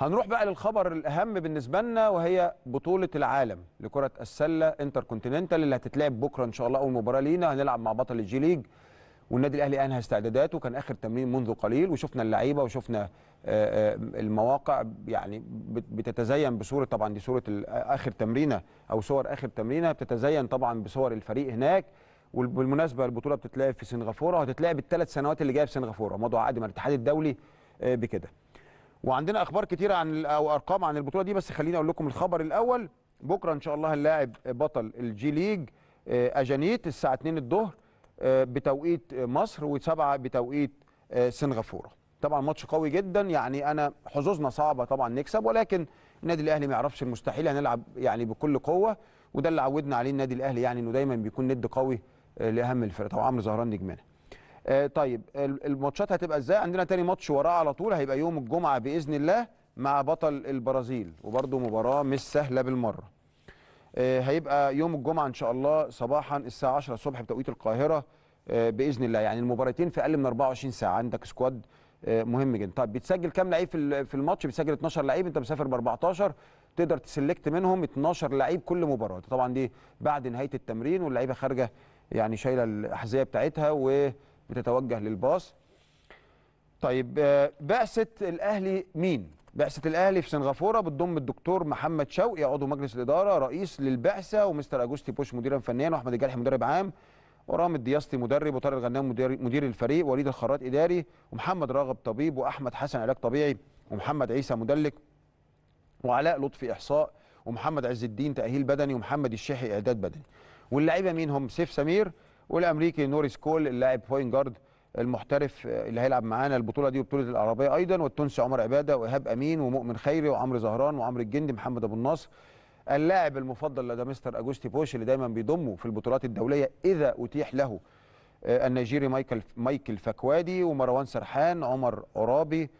هنروح بقى للخبر الاهم بالنسبه لنا وهي بطوله العالم لكره السله انتر كونتيننتال اللي هتتلعب بكره ان شاء الله اول مباراه لينا هنلعب مع بطل الجي ليج والنادي الاهلي انهى استعداداته كان اخر تمرين منذ قليل وشفنا اللعيبه وشفنا آه، آه، المواقع يعني بتتزين بصوره طبعا دي صوره اخر تمرينه او صور اخر تمرينه بتتزين طبعا بصور الفريق هناك وبالمناسبه البطوله بتتلعب في سنغافوره وهتتلعب الثلاث سنوات اللي جايه في سنغافوره موضوع عقد مع الاتحاد الدولي آه، بكده وعندنا اخبار كتيره عن او ارقام عن البطوله دي بس خليني اقول لكم الخبر الاول بكره ان شاء الله هنلاعب بطل الجي ليج آه، اجانيت الساعه 2 الظهر آه، بتوقيت مصر و7 بتوقيت آه، سنغافوره طبعا ماتش قوي جدا يعني انا حظوظنا صعبه طبعا نكسب ولكن النادي الاهلي ما يعرفش المستحيل هنلعب يعني بكل قوه وده اللي عودنا عليه النادي الاهلي يعني انه دايما بيكون ند قوي لاهم الفرق طبعا عمرو زهران نجمنا آه، طيب الماتشات هتبقى ازاي عندنا تاني ماتش وراه على طول هيبقى يوم الجمعه باذن الله مع بطل البرازيل وبرده مباراه مش سهله بالمره آه، هيبقى يوم الجمعه ان شاء الله صباحا الساعه 10 الصبح بتوقيت القاهره آه، باذن الله يعني المباراتين في اقل من 24 ساعه عندك سكواد مهم جدا طيب بتسجل كام لعيب في الماتش بتسجل 12 لعيب انت مسافر ب 14 تقدر تسلكت منهم 12 لعيب كل مباراه طبعا دي بعد نهايه التمرين واللعيبه خارجه يعني شايله الاحذيه بتاعتها و بتتوجه للباص طيب آه، بعثه الاهلي مين بعثه الاهلي في سنغافوره بتضم الدكتور محمد شوقي عضو مجلس الاداره رئيس للبعثه ومستر اجوستي بوش مديرا فنيا واحمد الجالح مدرب عام ورامي الدياستي مدرب وطارق الغنام مدير, مدير الفريق وليد الخراط اداري ومحمد راغب طبيب واحمد حسن علاج طبيعي ومحمد عيسى مدلك وعلاء لطفي احصاء ومحمد عز الدين تاهيل بدني ومحمد الشيحي اعداد بدني واللعيبه مين هم سيف سمير والامريكي نوريس كول اللاعب بوين جارد المحترف اللي هيلعب معانا البطوله دي وبطوله العربيه ايضا والتونسي عمر عباده وايهاب امين ومؤمن خيري وعمرو زهران وعمرو الجندي محمد ابو النصر اللاعب المفضل لدى مستر اجوستي بوش اللي دايما بيضمه في البطولات الدوليه اذا اتيح له آه، النيجيري مايكل مايكل فكوادي ومروان سرحان عمر عرابي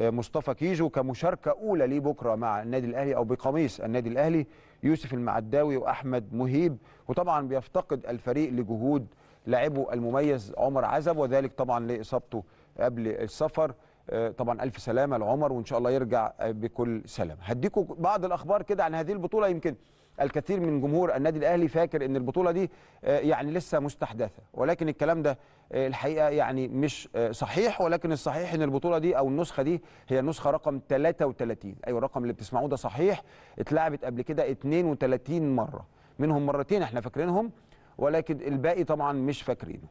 مصطفى كيجو كمشاركه اولى ليه بكره مع النادي الاهلي او بقميص النادي الاهلي يوسف المعداوي واحمد مهيب وطبعا بيفتقد الفريق لجهود لاعبه المميز عمر عزب وذلك طبعا لاصابته قبل السفر آه، طبعا الف سلامه لعمر وان شاء الله يرجع بكل سلام هديكم بعض الاخبار كده عن هذه البطوله يمكن الكثير من جمهور النادي الاهلي فاكر ان البطوله دي آه، يعني لسه مستحدثه ولكن الكلام ده آه، الحقيقه يعني مش آه، صحيح ولكن الصحيح ان البطوله دي او النسخه دي هي النسخه رقم 33 ايوه الرقم اللي بتسمعوه ده صحيح اتلعبت قبل كده 32 مره منهم مرتين احنا فاكرينهم ولكن الباقي طبعا مش فاكرينه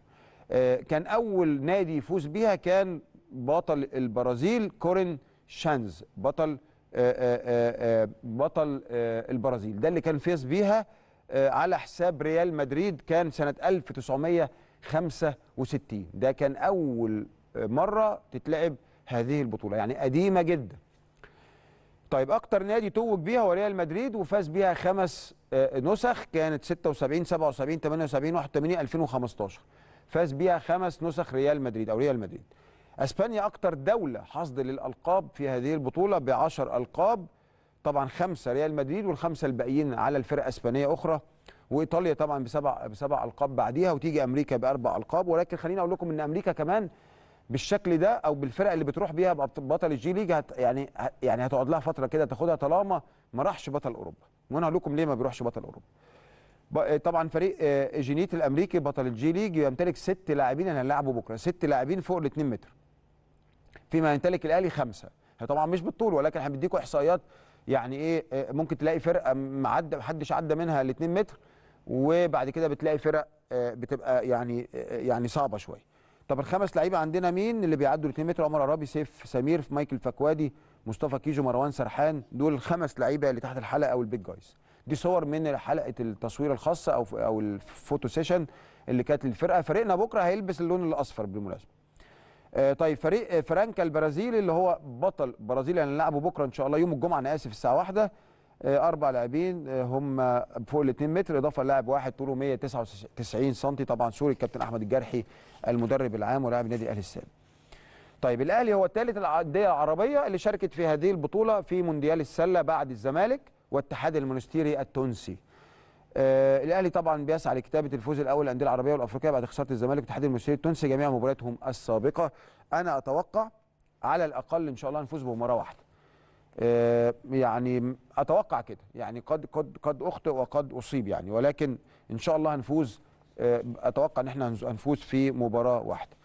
كان اول نادي يفوز بيها كان بطل البرازيل كورين شانز بطل آه، آه، آه، بطل البرازيل ده اللي كان فيز بيها على حساب ريال مدريد كان سنة 1965 ده كان أول مرة تتلعب هذه البطولة يعني قديمة جدا طيب أكتر نادي توج بيها هو ريال مدريد وفاز بيها خمس نسخ كانت 76 77 78 81 2015 فاز بيها خمس نسخ ريال مدريد أو ريال مدريد اسبانيا اكتر دوله حصد للالقاب في هذه البطوله ب 10 القاب طبعا خمسه ريال مدريد والخمسه الباقيين على الفرق اسبانيه اخرى وايطاليا طبعا بسبع بسبع القاب بعديها وتيجي امريكا باربع القاب ولكن خليني اقول لكم ان امريكا كمان بالشكل ده او بالفرق اللي بتروح بيها بطل الجي ليج هت يعني يعني هتقعد لها فتره كده تاخدها طالما ما راحش بطل اوروبا وانا اقول لكم ليه ما بيروحش بطل اوروبا طبعا فريق آه، جينيت الامريكي بطل الجي ليج يمتلك ست لاعبين يعني هنلعبه بكره ست لاعبين فوق ال 2 متر فيما يمتلك الاهلي خمسه هي طبعا مش بالطول ولكن احنا بنديكم احصائيات يعني ايه آه، ممكن تلاقي فرقه معدى محدش عدى منها ال 2 متر وبعد كده بتلاقي فرق آه، بتبقى يعني آه، يعني صعبه شويه طب الخمس لعيبه عندنا مين اللي بيعدوا ال 2 متر عمر عرابي سيف سمير مايكل فكوادي مصطفى كيجو مروان سرحان دول الخمس لعيبه اللي تحت الحلقه او البيج جايز دي صور من حلقه التصوير الخاصه او او الفوتو سيشن اللي كانت للفرقه فريقنا بكره هيلبس اللون الاصفر بالمناسبه آه، طيب فريق آه، فرانكا البرازيلي اللي هو بطل برازيل يعني يعني بكره ان شاء الله يوم الجمعه انا اسف الساعه واحدة آه، اربع لاعبين هم فوق ال 2 متر اضافه للاعب واحد طوله 199 سم طبعا سوري الكابتن احمد الجرحي المدرب العام ولاعب نادي الاهلي السابق. طيب الاهلي هو الثالث الانديه العربيه اللي شاركت في هذه البطوله في مونديال السله بعد الزمالك واتحاد المونستيري التونسي. آه الاهلي طبعا بيسعى لكتابه الفوز الاول للانديه العربيه والافريقيه بعد خساره الزمالك والاتحاد المصري التونسي جميع مبارياتهم السابقه انا اتوقع على الاقل ان شاء الله نفوز بمباراه واحده آه يعني اتوقع كده يعني قد قد قد اخطئ وقد اصيب يعني ولكن ان شاء الله هنفوز آه اتوقع ان احنا هنفوز في مباراه واحده